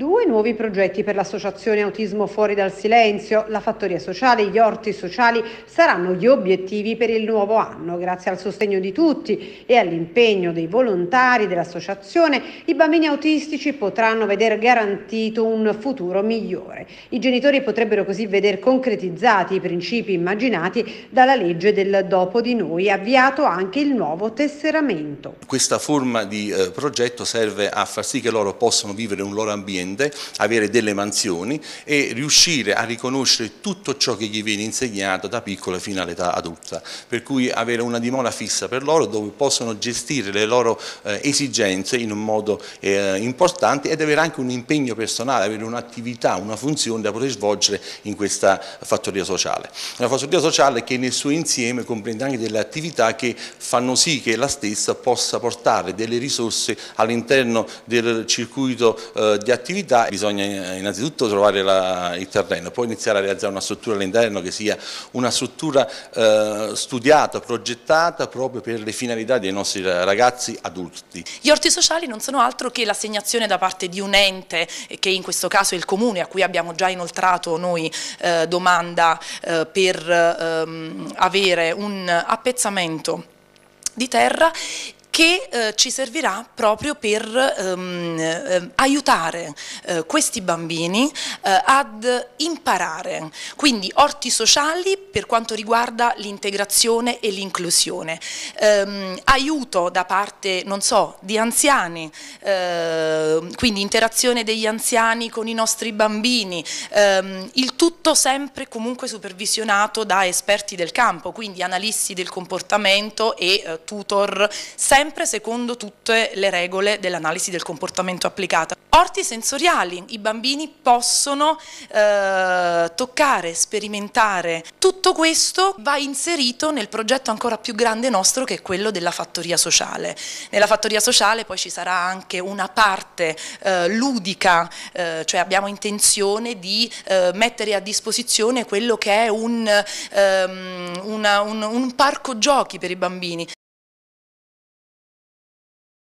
Due nuovi progetti per l'associazione Autismo Fuori dal Silenzio, la fattoria sociale, e gli orti sociali saranno gli obiettivi per il nuovo anno. Grazie al sostegno di tutti e all'impegno dei volontari dell'associazione, i bambini autistici potranno vedere garantito un futuro migliore. I genitori potrebbero così vedere concretizzati i principi immaginati dalla legge del dopo di noi, avviato anche il nuovo tesseramento. Questa forma di eh, progetto serve a far sì che loro possano vivere un loro ambiente aziende, avere delle mansioni e riuscire a riconoscere tutto ciò che gli viene insegnato da piccola fino all'età adulta, per cui avere una dimora fissa per loro dove possono gestire le loro eh, esigenze in un modo eh, importante ed avere anche un impegno personale, avere un'attività, una funzione da poter svolgere in questa fattoria sociale. Una fattoria sociale che nel suo insieme comprende anche delle attività che fanno sì che la stessa possa portare delle risorse all'interno del circuito eh, di attività attività bisogna eh, innanzitutto trovare la, il terreno, poi iniziare a realizzare una struttura all'interno che sia una struttura eh, studiata, progettata proprio per le finalità dei nostri ragazzi adulti. Gli orti sociali non sono altro che l'assegnazione da parte di un ente, eh, che in questo caso è il Comune, a cui abbiamo già inoltrato noi eh, domanda eh, per ehm, avere un appezzamento di terra che eh, ci servirà proprio per ehm, eh, aiutare eh, questi bambini eh, ad imparare. Quindi orti sociali per quanto riguarda l'integrazione e l'inclusione. Ehm, aiuto da parte, non so, di anziani, ehm, quindi interazione degli anziani con i nostri bambini, ehm, il tutto sempre comunque supervisionato da esperti del campo, quindi analisti del comportamento e eh, tutor, sempre secondo tutte le regole dell'analisi del comportamento applicata. Orti sensoriali, i bambini possono eh, toccare, sperimentare tutto tutto questo va inserito nel progetto ancora più grande nostro che è quello della fattoria sociale. Nella fattoria sociale poi ci sarà anche una parte eh, ludica, eh, cioè abbiamo intenzione di eh, mettere a disposizione quello che è un, ehm, una, un, un parco giochi per i bambini.